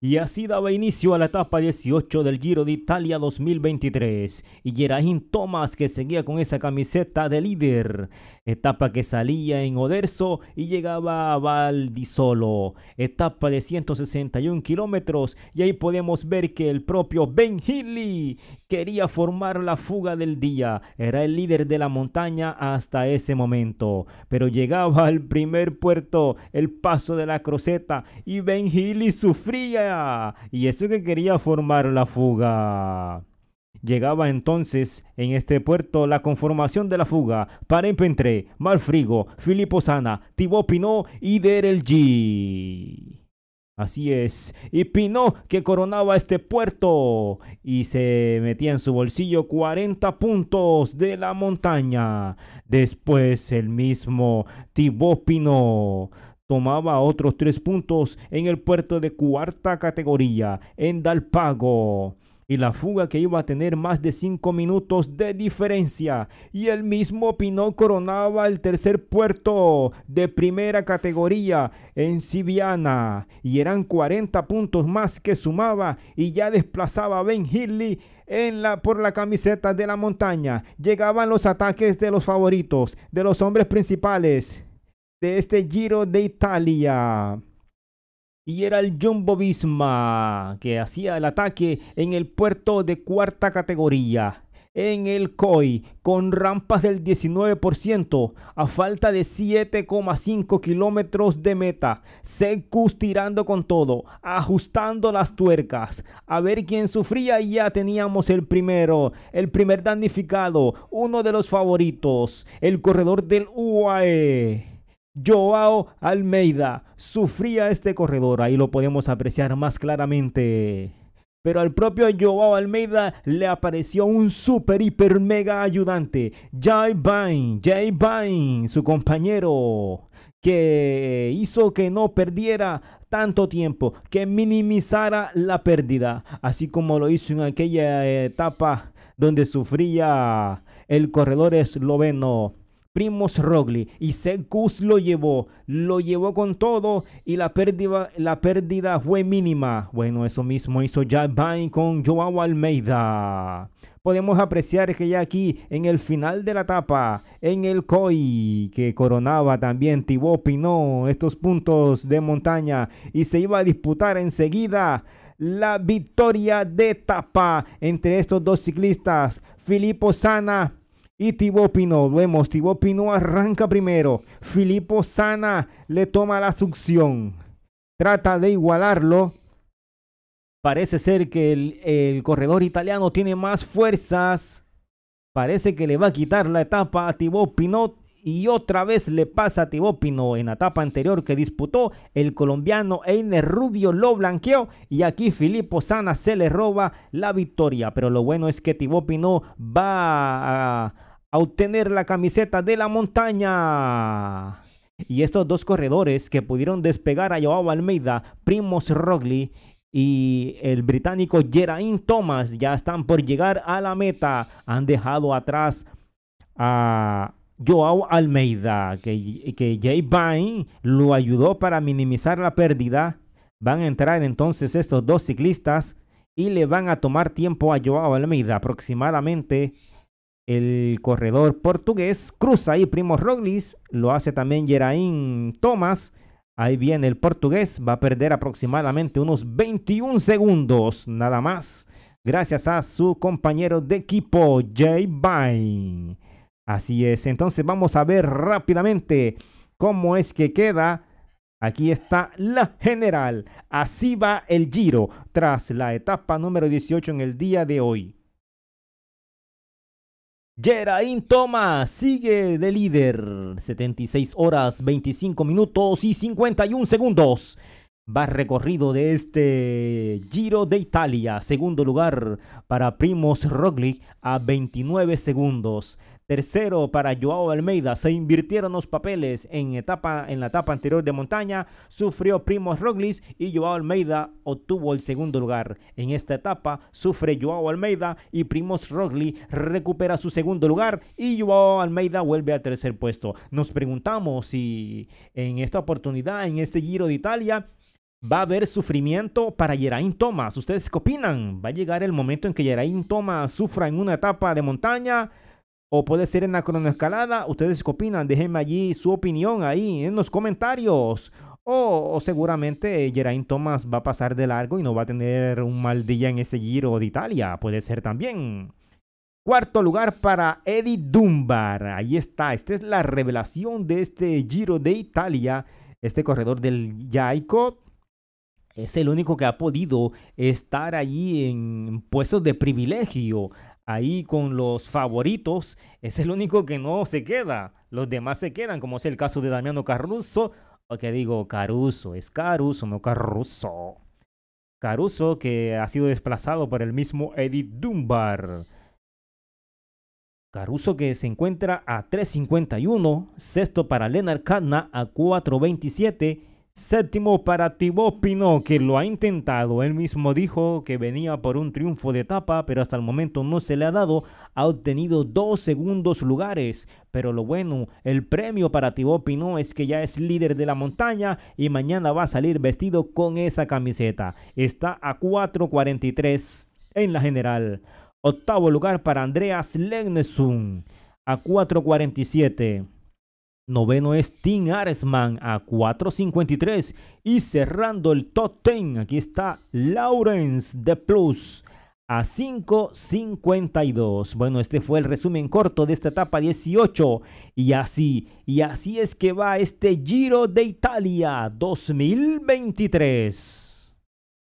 Y así daba inicio a la etapa 18 del Giro de Italia 2023. Y Geraint Thomas que seguía con esa camiseta de líder. Etapa que salía en Oderso y llegaba a Valdisolo. Etapa de 161 kilómetros. Y ahí podemos ver que el propio Ben Healy quería formar la fuga del día. Era el líder de la montaña hasta ese momento. Pero llegaba al primer puerto, el paso de la Croseta. Y Ben Healy sufría y eso que quería formar la fuga. Llegaba entonces en este puerto la conformación de la fuga para entre Malfrigo, filippo Sana, Tibó Pinó y Derel G. Así es, y Pinó que coronaba este puerto y se metía en su bolsillo 40 puntos de la montaña. Después el mismo Tibó Pinó tomaba otros tres puntos en el puerto de cuarta categoría, en Dalpago. Y la fuga que iba a tener más de cinco minutos de diferencia. Y el mismo Pinot coronaba el tercer puerto de primera categoría en Siviana. Y eran 40 puntos más que sumaba y ya desplazaba a Ben Hilly en la, por la camiseta de la montaña. Llegaban los ataques de los favoritos, de los hombres principales de este Giro de Italia. Y era el Jumbo Visma que hacía el ataque en el puerto de cuarta categoría, en el COI, con rampas del 19%, a falta de 7,5 kilómetros de meta. Secus tirando con todo, ajustando las tuercas. A ver quién sufría y ya teníamos el primero, el primer damnificado, uno de los favoritos, el corredor del UAE. Joao Almeida sufría este corredor, ahí lo podemos apreciar más claramente. Pero al propio Joao Almeida le apareció un super, hiper, mega ayudante. Jay Vine, Jay su compañero, que hizo que no perdiera tanto tiempo, que minimizara la pérdida, así como lo hizo en aquella etapa donde sufría el corredor esloveno. Primos Rogli y Zekus lo llevó, lo llevó con todo y la pérdida, la pérdida fue mínima. Bueno, eso mismo hizo Jack Vine con Joao Almeida. Podemos apreciar que ya aquí en el final de la etapa, en el COI, que coronaba también Tibó Pino estos puntos de montaña y se iba a disputar enseguida la victoria de etapa entre estos dos ciclistas, Filippo Sana y Pinot, vemos, Pinot arranca primero. Filippo Sana le toma la succión. Trata de igualarlo. Parece ser que el, corredor italiano tiene más fuerzas. Parece que le va a quitar la etapa a Thibaut y otra vez le pasa a Thibaut En la etapa anterior que disputó, el colombiano Einer Rubio lo blanqueó y aquí Filippo Sana se le roba la victoria. Pero lo bueno es que Thibaut va a, a obtener la camiseta de la montaña. Y estos dos corredores que pudieron despegar a Joao Almeida, Primos Rogli y el británico Geraint Thomas ya están por llegar a la meta. Han dejado atrás a Joao Almeida, que, que Jay Vine lo ayudó para minimizar la pérdida. Van a entrar entonces estos dos ciclistas y le van a tomar tiempo a Joao Almeida aproximadamente el corredor portugués cruza ahí Primo Roglic, lo hace también Geraint Thomas. Ahí viene el portugués, va a perder aproximadamente unos 21 segundos nada más, gracias a su compañero de equipo, Jay Vine. Así es, entonces vamos a ver rápidamente cómo es que queda. Aquí está la general. Así va el giro tras la etapa número 18 en el día de hoy. Geraint Thomas sigue de líder, 76 horas, 25 minutos y 51 segundos. Va recorrido de este Giro de Italia, segundo lugar para Primos Roglic a 29 segundos. Tercero para Joao Almeida, se invirtieron los papeles en, etapa, en la etapa anterior de montaña, sufrió Primo Roglic y Joao Almeida obtuvo el segundo lugar. En esta etapa sufre Joao Almeida y Primos Roglic recupera su segundo lugar y Joao Almeida vuelve al tercer puesto. Nos preguntamos si en esta oportunidad, en este Giro de Italia, Va a haber sufrimiento para Geraint Thomas. ¿Ustedes qué opinan? ¿Va a llegar el momento en que Geraint Thomas sufra en una etapa de montaña? o puede ser en la cronoescalada. ¿Ustedes qué opinan? Déjenme allí su opinión ahí en los comentarios. O, seguramente Geraint Thomas va a pasar de largo y no va a tener un mal día en ese giro de Italia. Puede ser también. Cuarto lugar para Eddie Dunbar. Ahí está. Esta es la revelación de este giro de Italia. Este corredor del Jaico es el único que ha podido estar allí en puestos de privilegio ahí con los favoritos, es el único que no se queda. Los demás se quedan, como es el caso de Damiano Caruso, o que digo Caruso, es Caruso, no Caruso. Caruso que ha sido desplazado por el mismo Edith Dunbar. Caruso que se encuentra a 3.51, sexto para Lenar Cadna a 4.27 Séptimo para Thibaut Pinot, que lo ha intentado. Él mismo dijo que venía por un triunfo de etapa, pero hasta el momento no se le ha dado. Ha obtenido dos segundos lugares. Pero lo bueno, el premio para Thibaut Pinot es que ya es líder de la montaña y mañana va a salir vestido con esa camiseta. Está a 4.43 en la general. Octavo lugar para Andreas Legnesum a 4.47. Noveno es Tim Aresman a 4.53. Y cerrando el top 10, aquí está Lawrence de Plus a 5.52. Bueno, este fue el resumen corto de esta etapa 18. Y así, y así es que va este Giro de Italia 2023.